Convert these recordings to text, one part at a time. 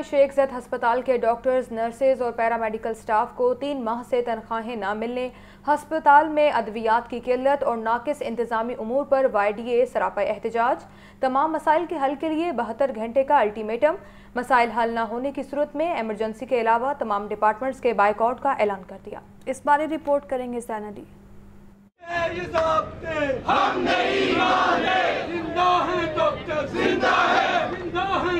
Sheikh Zayed अस्पताल के doctors nurses और पैरामेडिकल स्टाफ को तीन माह से तनख्वाहें ना मिलने हस्पताल में अद्वियात की किल्लत और नाकिस इंतजामी अमूर पर वाई डी ए सरापा एहतजाज तमाम मसाइल के हल के लिए बहत्तर घंटे का अल्टीमेटम मसाइल हल न होने की सूरत में एमरजेंसी के अलावा तमाम डिपार्टमेंट्स के बाइकआउट का ऐलान कर दिया इस बारे रिपोर्ट करेंगे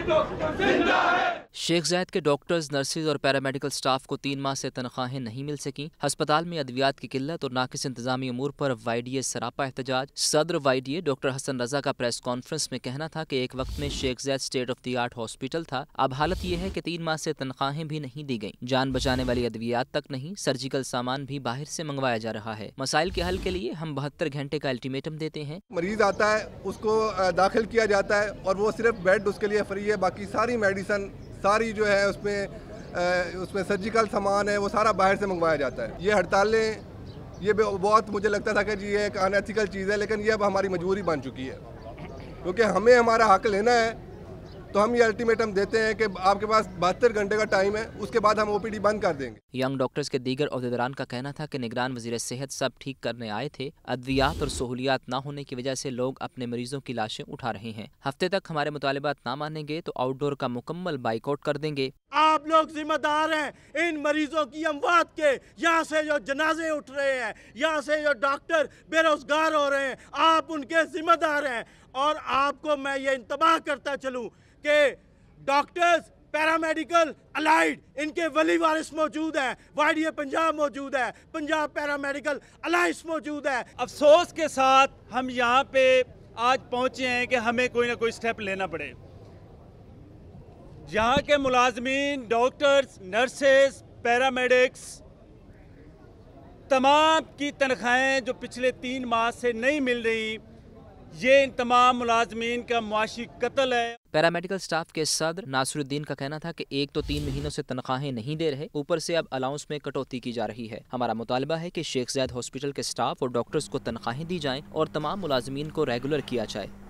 डॉक्टर शेख जैद के डॉक्टर्स नर्सेज और पैरामेडिकल स्टाफ को तीन माह से तनख्वाहें नहीं मिल सकी अस्पताल में अद्वियात की किल्लत और नाकिस इंतजामी अमूर पर वाई डी ए सरापा एहतजाज सदर Y D A doctor Hasan Raza का प्रेस कॉन्फ्रेंस में कहना था कि एक वक्त में Sheikh Zayed state of the art hospital था अब हालत यह है कि तीन माह से तनख्वाहें भी नहीं दी गई जान बचाने वाली अद्वियात तक नहीं सर्जिकल सामान भी बाहर से मंगवाया जा रहा है मसाइल के हल के लिए हम बहत्तर घंटे का अल्टीमेटम देते हैं मरीज आता है उसको दाखिल किया जाता है और वो सिर्फ बेड उसके लिए फ्री है बाकी सारी मेडिसन सारी जो है उसमें उसमें सर्जिकल सामान है वो सारा बाहर से मंगवाया जाता है ये हड़तालें ये बहुत मुझे लगता था कि जी ये एक अनएथिकल चीज़ है लेकिन ये अब हमारी मजबूरी बन चुकी है क्योंकि हमें हमारा हक लेना है तो हम ये अल्टीमेटम देते हैं कि आपके पास बहत्तर घंटे का टाइम है उसके बाद हम ओपीडी बंद कर देंगे यंग डॉक्टर्स के दीगर अहदेदारान का कहना था कि निगरान वजीर सेहत सब ठीक करने आए थे अद्वियात और सहूलियात ना होने की वजह से लोग अपने मरीजों की लाशें उठा रहे हैं हफ्ते तक हमारे मुतालबात ना मानेंगे तो आउटडोर का मुकम्मल बाइकआउट कर देंगे आप लोग जिम्मेदार हैं इन मरीजों की अमवात के यहाँ से जो जनाजे उठ रहे हैं यहाँ से जो डॉक्टर बेरोजगार हो रहे हैं आप उनके जिम्मेदार हैं और आपको मैं ये इंतबाह करता चलूँ के डॉक्टर्स पैरामेडिकल अलाइड इनके वली वारिस मौजूद है वाडिय पंजाब मौजूद है पंजाब पैरामेडिकल अलाइंस मौजूद है अफसोस के साथ हम यहाँ पे आज पहुँचे हैं कि हमें कोई ना कोई स्टेप लेना पड़े यहाँ के मुलाजमीन डॉक्टर्स नर्सेस पैरामेडिक्स तमाम की तनख्वाहें जो पिछले तीन माह से नहीं मिल रही ये इन तमाम मुलाजमीन का मुआशी कत्ल है पैरामेडिकल स्टाफ के सदर नासरुद्दीन का कहना था कि एक तो तीन महीनों से तनख्वाहें नहीं दे रहे ऊपर से अब अलाउंस में कटौती की जा रही है हमारा मुतालबा है कि शेख जैद हॉस्पिटल के स्टाफ और डॉक्टर्स को तनख्वाहें दी जाएं और तमाम मुलाजमीन को रेगुलर किया जाए